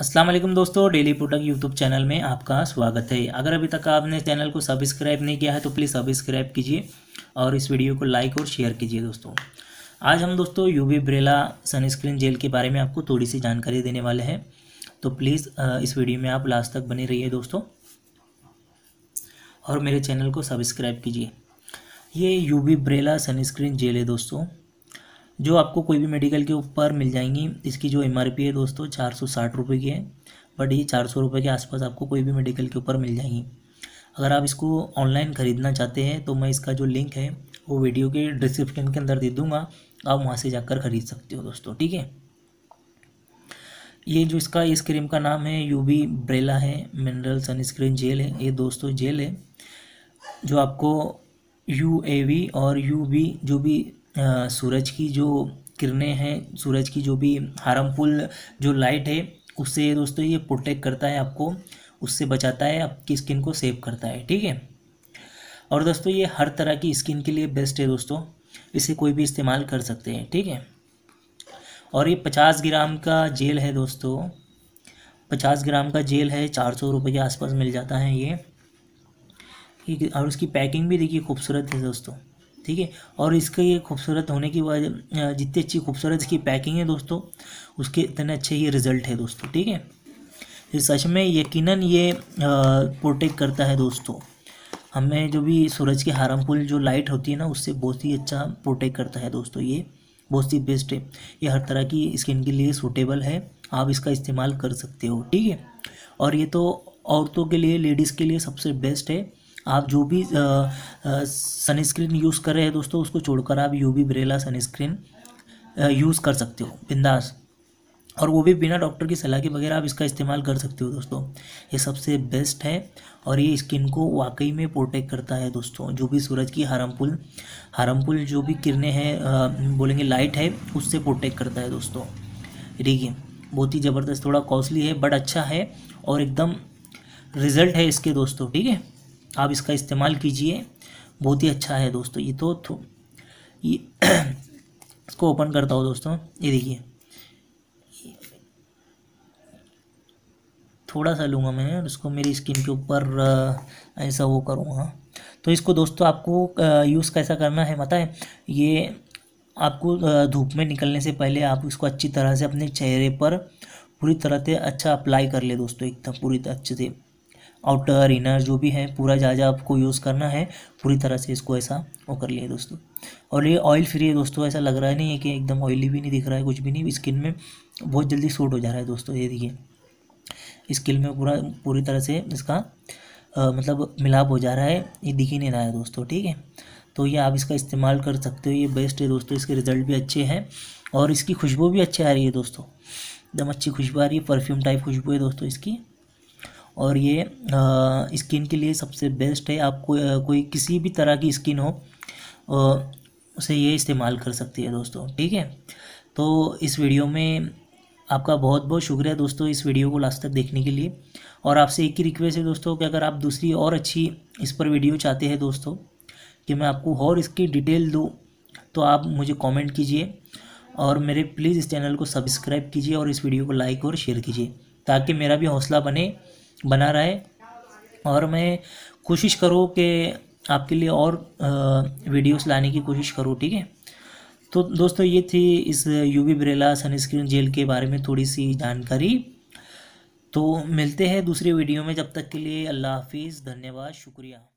असलम दोस्तों daily product YouTube channel में आपका स्वागत है अगर अभी तक आपने चैनल को सब्सक्राइब नहीं किया है तो प्लीज़ सब्सक्राइब कीजिए और इस वीडियो को लाइक और शेयर कीजिए दोस्तों आज हम दोस्तों यूवी ब्रेला सनस्क्रीन जेल के बारे में आपको थोड़ी सी जानकारी देने वाले हैं तो प्लीज़ इस वीडियो में आप लास्ट तक बने रहिए दोस्तों और मेरे चैनल को सब्सक्राइब कीजिए ये यूवी ब्रेला सनस्क्रीन जेल है दोस्तों जो आपको कोई भी मेडिकल के ऊपर मिल जाएंगी इसकी जो एम है दोस्तों चार सौ साठ रुपये की है बट ये चार सौ रुपये के आसपास आपको कोई भी मेडिकल के ऊपर मिल जाएंगी अगर आप इसको ऑनलाइन ख़रीदना चाहते हैं तो मैं इसका जो लिंक है वो वीडियो के डिस्क्रिप्शन के अंदर दे दूँगा आप वहाँ से जाकर ख़रीद सकते हो दोस्तों ठीक है ये जो इसका इस क्रीम का नाम है यूवी ब्रेला है मिनरल सनस्क्रीन जेल है ये दोस्तों जेल है जो आपको यू ए वी और यू बी जो भी सूरज की जो किरणें हैं सूरज की जो भी हार्मफुल जो लाइट है उससे दोस्तों ये प्रोटेक्ट करता है आपको उससे बचाता है आपकी स्किन को सेव करता है ठीक है और दोस्तों ये हर तरह की स्किन के लिए बेस्ट है दोस्तों इसे कोई भी इस्तेमाल कर सकते हैं ठीक है और ये पचास ग्राम का जेल है दोस्तों पचास ग्राम का जेल है चार सौ रुपये के आसपास मिल जाता है ये और उसकी पैकिंग भी देखिए खूबसूरत है दोस्तों ठीक है और इसके ये खूबसूरत होने की वजह जितनी अच्छी खूबसूरत इसकी पैकिंग है दोस्तों उसके इतने अच्छे ये रिज़ल्ट है दोस्तों ठीक है ये तो सच में यकीनन ये प्रोटेक्ट करता है दोस्तों हमें जो भी सूरज की हार्मफुल जो लाइट होती है ना उससे बहुत ही अच्छा प्रोटेक्ट करता है दोस्तों ये बहुत ही बेस्ट है ये हर तरह की स्किन के लिए सूटेबल है आप इसका इस्तेमाल कर सकते हो ठीक है और ये तो औरतों के लिए लेडीज़ के लिए सबसे बेस्ट है आप जो भी सनस्क्रीन यूज़ कर रहे हैं दोस्तों उसको छोड़कर आप यू यूवी ब्रेला सनस्क्रीन यूज़ कर सकते हो बिंदास और वो भी बिना डॉक्टर की सलाह के बगैर आप इसका इस्तेमाल कर सकते हो दोस्तों ये सबसे बेस्ट है और ये स्किन को वाकई में प्रोटेक्ट करता है दोस्तों जो भी सूरज की हार्मफुल हार्मफुल जो भी किरणें हैं बोलेंगे लाइट है उससे प्रोटेक्ट करता है दोस्तों ठीक है बहुत ही ज़बरदस्त थोड़ा कॉस्टली है बट अच्छा है और एकदम रिज़ल्ट है इसके दोस्तों ठीक है आप इसका इस्तेमाल कीजिए बहुत ही अच्छा है दोस्तों ये तो, थो ये इसको ओपन करता हूँ दोस्तों ये देखिए थोड़ा सा लूँगा मैं और उसको मेरी स्किन के ऊपर ऐसा वो करूँगा तो इसको दोस्तों आपको यूज़ कैसा करना है पता है ये आपको धूप में निकलने से पहले आप इसको अच्छी तरह से अपने चेहरे पर पूरी तरह से अच्छा अप्लाई कर ले दोस्तों एकदम पूरी अच्छे से आउटर इनर जो भी है पूरा ज़्यादा आपको यूज़ करना है पूरी तरह से इसको ऐसा वो कर लिए दोस्तों और ये ऑयल फ्री है दोस्तों ऐसा लग रहा है नहीं है कि एकदम ऑयली भी नहीं दिख रहा है कुछ भी नहीं स्किन में बहुत जल्दी सूट हो जा रहा है दोस्तों ये देखिए स्किन में पूरा पूरी तरह से इसका आ, मतलब मिलाप हो जा रहा है ये दिख ही नहीं रहा है दोस्तों ठीक है तो ये आप इसका इस्तेमाल कर सकते हो ये बेस्ट है दोस्तों इसके रिज़ल्ट भी अच्छे हैं और इसकी खुशबू भी अच्छी आ रही है दोस्तों एकदम अच्छी खुशबू आ रही है परफ्यूम टाइप खुशबू है दोस्तों इसकी और ये स्किन के लिए सबसे बेस्ट है आपको कोई किसी भी तरह की स्किन हो उसे ये इस्तेमाल कर सकती है दोस्तों ठीक है तो इस वीडियो में आपका बहुत बहुत शुक्रिया दोस्तों इस वीडियो को लास्ट तक देखने के लिए और आपसे एक ही रिक्वेस्ट है दोस्तों कि अगर आप दूसरी और अच्छी इस पर वीडियो चाहते हैं दोस्तों कि मैं आपको और इसकी डिटेल दूँ तो आप मुझे कॉमेंट कीजिए और मेरे प्लीज़ इस चैनल को सब्सक्राइब कीजिए और इस वीडियो को लाइक और शेयर कीजिए ताकि मेरा भी हौसला बने बना रहा है और मैं कोशिश करूँ कि आपके लिए और वीडियोस लाने की कोशिश करूँ ठीक है तो दोस्तों ये थी इस यूवी ब्रेला सनस्क्रीन जेल के बारे में थोड़ी सी जानकारी तो मिलते हैं दूसरे वीडियो में जब तक के लिए अल्लाह हाफिज़ धन्यवाद शुक्रिया